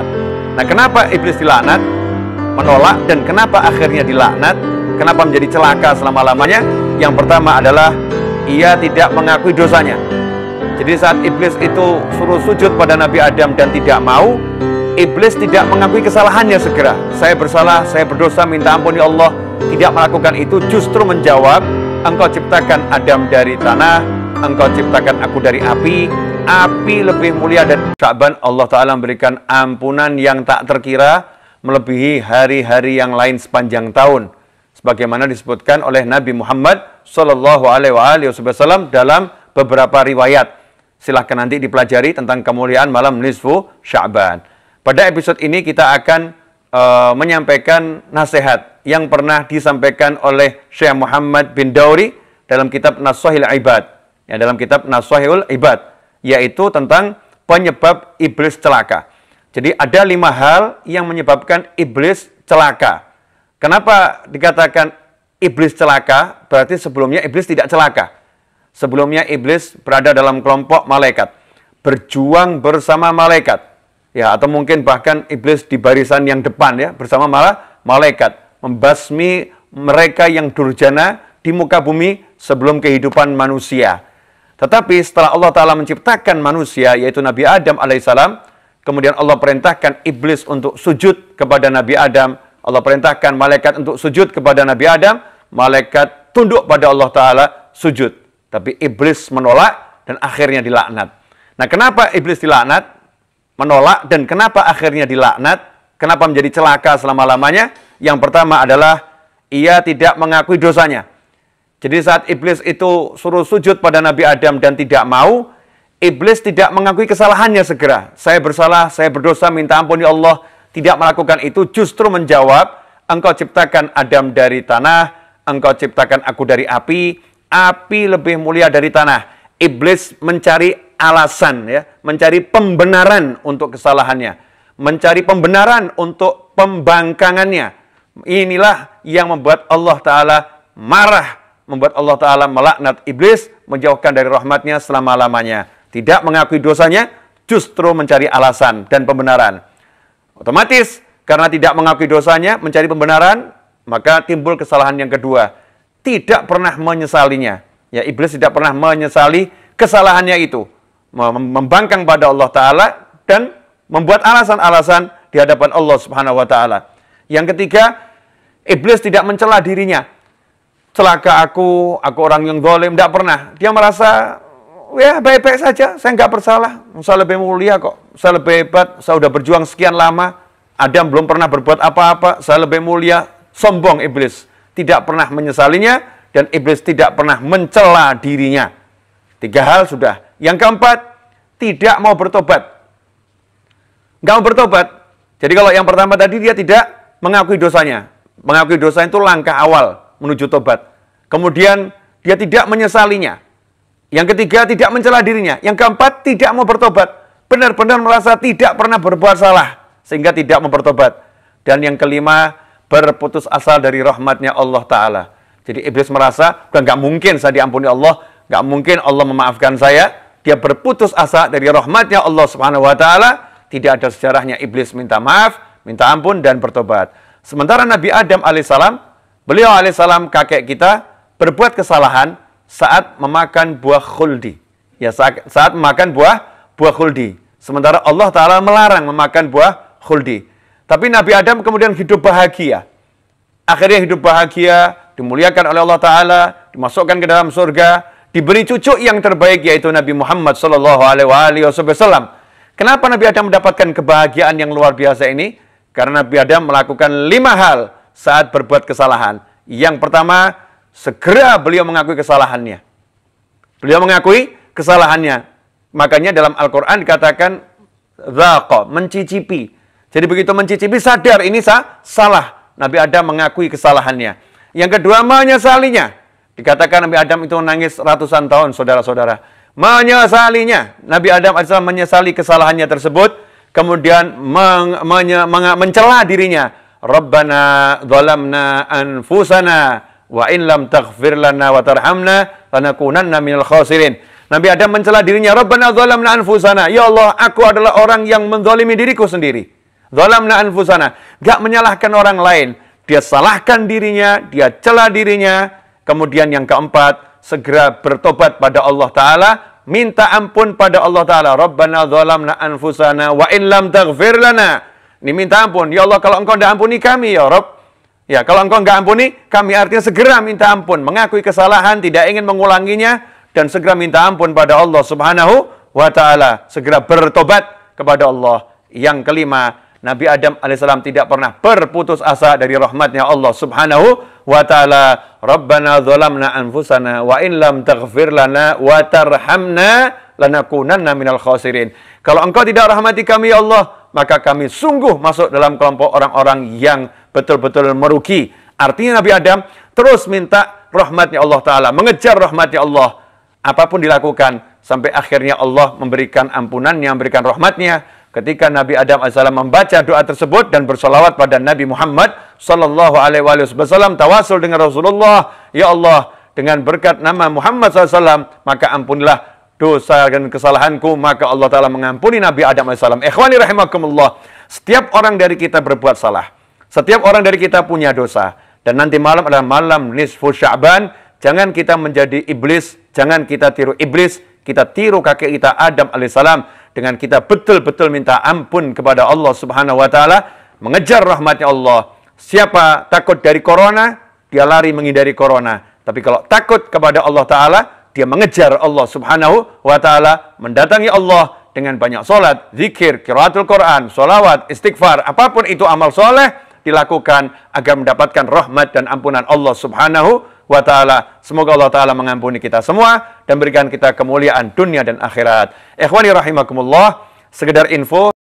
dilaknat. Nah, kenapa iblis dilaknat? Menolak dan kenapa akhirnya dilaknat? Kenapa menjadi celaka selama-lamanya? Yang pertama adalah ia tidak mengakui dosanya. Jadi saat iblis itu suruh sujud pada Nabi Adam dan tidak mau, iblis tidak mengakui kesalahannya segera. Saya bersalah, saya berdosa, minta ampun ya Allah. Tidak melakukan itu justru menjawab, engkau ciptakan Adam dari tanah, engkau ciptakan aku dari api, api lebih mulia dan Syaban Allah Ta'ala memberikan ampunan yang tak terkira melebihi hari-hari yang lain sepanjang tahun sebagaimana disebutkan oleh Nabi Muhammad Sallallahu Alaihi Wasallam dalam beberapa riwayat. Silahkan nanti dipelajari tentang kemuliaan malam nisfu Sya'ban. Pada episode ini kita akan uh, menyampaikan nasihat yang pernah disampaikan oleh Syekh Muhammad bin Dauri dalam kitab Nasuhil Ibad. Ya, dalam kitab Nasuhil Ibad yaitu tentang penyebab iblis celaka. Jadi ada lima hal yang menyebabkan iblis celaka. Kenapa dikatakan iblis celaka? Berarti sebelumnya iblis tidak celaka. Sebelumnya iblis berada dalam kelompok malaikat, berjuang bersama malaikat. Ya, atau mungkin bahkan iblis di barisan yang depan ya, bersama malah malaikat membasmi mereka yang durjana di muka bumi sebelum kehidupan manusia. Tetapi setelah Allah Ta'ala menciptakan manusia, yaitu Nabi Adam alaihissalam, kemudian Allah perintahkan iblis untuk sujud kepada Nabi Adam, Allah perintahkan malaikat untuk sujud kepada Nabi Adam, malaikat tunduk pada Allah Ta'ala, sujud. Tapi iblis menolak dan akhirnya dilaknat. Nah kenapa iblis dilaknat? Menolak dan kenapa akhirnya dilaknat? Kenapa menjadi celaka selama-lamanya? Yang pertama adalah ia tidak mengakui dosanya. Jadi saat iblis itu suruh sujud pada Nabi Adam dan tidak mau, iblis tidak mengakui kesalahannya segera. Saya bersalah, saya berdosa, minta ampun ya Allah. Tidak melakukan itu, justru menjawab, engkau ciptakan Adam dari tanah, engkau ciptakan aku dari api, api lebih mulia dari tanah. Iblis mencari alasan, ya, mencari pembenaran untuk kesalahannya, mencari pembenaran untuk pembangkangannya. Inilah yang membuat Allah Ta'ala marah membuat Allah Ta'ala melaknat iblis, menjauhkan dari rahmatnya selama-lamanya. Tidak mengakui dosanya, justru mencari alasan dan pembenaran. Otomatis, karena tidak mengakui dosanya, mencari pembenaran, maka timbul kesalahan yang kedua. Tidak pernah menyesalinya. Ya, iblis tidak pernah menyesali kesalahannya itu. Membangkang pada Allah Ta'ala dan membuat alasan-alasan di hadapan Allah Subhanahu wa taala. Yang ketiga, iblis tidak mencela dirinya celaka aku, aku orang yang dolim, tidak pernah. Dia merasa ya baik-baik saja, saya nggak bersalah, saya lebih mulia kok, saya lebih hebat, saya sudah berjuang sekian lama, Adam belum pernah berbuat apa-apa, saya lebih mulia, sombong iblis, tidak pernah menyesalinya, dan iblis tidak pernah mencela dirinya. Tiga hal sudah. Yang keempat, tidak mau bertobat. Nggak mau bertobat. Jadi kalau yang pertama tadi dia tidak mengakui dosanya. Mengakui dosa itu langkah awal menuju tobat. Kemudian dia tidak menyesalinya. Yang ketiga tidak mencela dirinya. Yang keempat tidak mau bertobat. Benar-benar merasa tidak pernah berbuat salah sehingga tidak mau bertobat. Dan yang kelima berputus asa dari rahmatnya Allah Ta'ala. Jadi iblis merasa, udah nggak mungkin saya diampuni Allah, nggak mungkin Allah memaafkan saya. Dia berputus asa dari rahmatnya Allah Subhanahu Wa Ta'ala. Tidak ada sejarahnya iblis minta maaf, minta ampun, dan bertobat. Sementara Nabi Adam alaihissalam Beliau alaihissalam kakek kita berbuat kesalahan saat memakan buah khuldi. Ya saat, saat memakan buah buah khuldi. Sementara Allah Ta'ala melarang memakan buah khuldi. Tapi Nabi Adam kemudian hidup bahagia. Akhirnya hidup bahagia, dimuliakan oleh Allah Ta'ala, dimasukkan ke dalam surga, diberi cucu yang terbaik yaitu Nabi Muhammad Shallallahu Alaihi Wasallam. Kenapa Nabi Adam mendapatkan kebahagiaan yang luar biasa ini? Karena Nabi Adam melakukan lima hal saat berbuat kesalahan. Yang pertama, segera beliau mengakui kesalahannya. Beliau mengakui kesalahannya. Makanya dalam Al-Quran dikatakan, Zaqa, mencicipi. Jadi begitu mencicipi, sadar ini sah, salah. Nabi Adam mengakui kesalahannya. Yang kedua, menyesalinya. Dikatakan Nabi Adam itu menangis ratusan tahun, saudara-saudara. Menyesalinya. Nabi Adam AS menyesali kesalahannya tersebut. Kemudian meng, menye, mencela dirinya Rabbana zalamna anfusana wa in lam taghfir lana wa tarhamna lanakunanna minal khasirin. Nabi Adam mencela dirinya, Rabbana zalamna anfusana. Ya Allah, aku adalah orang yang menzalimi diriku sendiri. Zalamna anfusana. Gak menyalahkan orang lain. Dia salahkan dirinya, dia cela dirinya. Kemudian yang keempat, segera bertobat pada Allah Ta'ala. Minta ampun pada Allah Ta'ala. Rabbana zalamna anfusana wa in lam taghfir lana Diminta ampun. Ya Allah, kalau engkau tidak ampuni kami, ya Rob. Ya, kalau engkau nggak ampuni, kami artinya segera minta ampun. Mengakui kesalahan, tidak ingin mengulanginya, dan segera minta ampun pada Allah subhanahu wa ta'ala. Segera bertobat kepada Allah. Yang kelima, Nabi Adam alaihissalam tidak pernah berputus asa dari rahmatnya Allah subhanahu wa ta'ala. Rabbana zolamna anfusana wa in lam taghfir lana wa tarhamna lanakunanna minal khasirin. Kalau engkau tidak rahmati kami ya Allah, maka kami sungguh masuk dalam kelompok orang-orang yang betul-betul merugi. Artinya Nabi Adam terus minta rahmatnya Allah Ta'ala, mengejar rahmatnya Allah. Apapun dilakukan, sampai akhirnya Allah memberikan ampunannya, memberikan rahmatnya. Ketika Nabi Adam AS membaca doa tersebut dan bersolawat pada Nabi Muhammad Sallallahu Alaihi Wasallam, tawasul dengan Rasulullah, Ya Allah, dengan berkat nama Muhammad SAW, maka ampunilah dosa dan kesalahanku, maka Allah Ta'ala mengampuni Nabi Adam AS. Ikhwani rahimakumullah, setiap orang dari kita berbuat salah. Setiap orang dari kita punya dosa. Dan nanti malam adalah malam nisfu sya'ban. Jangan kita menjadi iblis, jangan kita tiru iblis, kita tiru kakek kita Adam as. dengan kita betul-betul minta ampun kepada Allah subhanahu wa ta'ala, mengejar rahmatnya Allah. Siapa takut dari corona, dia lari menghindari corona. Tapi kalau takut kepada Allah Ta'ala, dia mengejar Allah Subhanahu wa taala, mendatangi Allah dengan banyak salat, zikir, qiraatul Quran, solawat, istighfar, apapun itu amal soleh dilakukan agar mendapatkan rahmat dan ampunan Allah Subhanahu wa taala. Semoga Allah taala mengampuni kita semua dan berikan kita kemuliaan dunia dan akhirat. Ikhwani rahimakumullah, sekedar info